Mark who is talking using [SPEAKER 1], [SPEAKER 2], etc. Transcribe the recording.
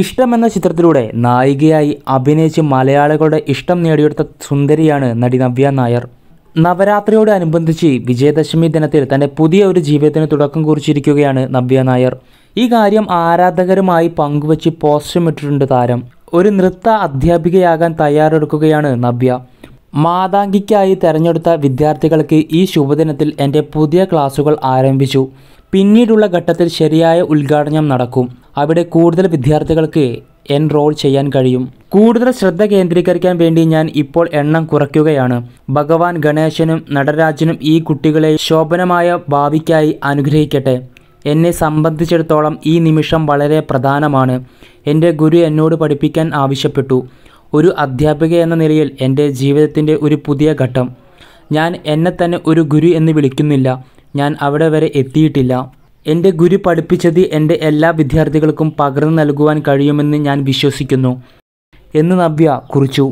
[SPEAKER 1] ഇഷ്ടം എന്ന ചിത്രത്തിലൂടെ നായികയായി അഭിനയിച്ച് മലയാളികളുടെ ഇഷ്ടം നേടിയെടുത്ത സുന്ദരിയാണ് നടി നവ്യ നായർ നവരാത്രിയോടനുബന്ധിച്ച് വിജയദശമി ദിനത്തിൽ തൻ്റെ പുതിയ ഒരു ജീവിതത്തിന് തുടക്കം കുറിച്ചിരിക്കുകയാണ് നവ്യ നായർ ഈ കാര്യം ആരാധകരുമായി പങ്കുവച്ച് പോസ്റ്റും ഇട്ടിട്ടുണ്ട് താരം ഒരു നൃത്ത അധ്യാപികയാകാൻ തയ്യാറെടുക്കുകയാണ് നവ്യ മാതാങ്കിക്കായി തെരഞ്ഞെടുത്ത വിദ്യാർത്ഥികൾക്ക് ഈ ശുഭദിനത്തിൽ എൻ്റെ പുതിയ ക്ലാസുകൾ ആരംഭിച്ചു പിന്നീടുള്ള ഘട്ടത്തിൽ ശരിയായ ഉദ്ഘാടനം നടക്കും അവിടെ കൂടുതൽ വിദ്യാർത്ഥികൾക്ക് എൻറോൾ ചെയ്യാൻ കഴിയും കൂടുതൽ ശ്രദ്ധ കേന്ദ്രീകരിക്കാൻ വേണ്ടി ഞാൻ ഇപ്പോൾ എണ്ണം കുറയ്ക്കുകയാണ് ഭഗവാൻ ഗണേശനും നടരാജനും ഈ കുട്ടികളെ ശോഭനമായ ഭാവിക്കായി അനുഗ്രഹിക്കട്ടെ എന്നെ സംബന്ധിച്ചിടത്തോളം ഈ നിമിഷം വളരെ പ്രധാനമാണ് എൻ്റെ ഗുരു എന്നോട് പഠിപ്പിക്കാൻ ആവശ്യപ്പെട്ടു ഒരു അധ്യാപിക എന്ന നിലയിൽ എൻ്റെ ജീവിതത്തിൻ്റെ ഒരു പുതിയ ഘട്ടം ഞാൻ എന്നെ തന്നെ ഒരു ഗുരു എന്ന് വിളിക്കുന്നില്ല ഞാൻ അവിടെ വരെ എത്തിയിട്ടില്ല എൻ്റെ ഗുരു പഠിപ്പിച്ചത് എൻ്റെ എല്ലാ വിദ്യാർത്ഥികൾക്കും പകർന്നു നൽകുവാൻ കഴിയുമെന്ന് ഞാൻ വിശ്വസിക്കുന്നു എന്ന് നവ്യ കുറിച്ചു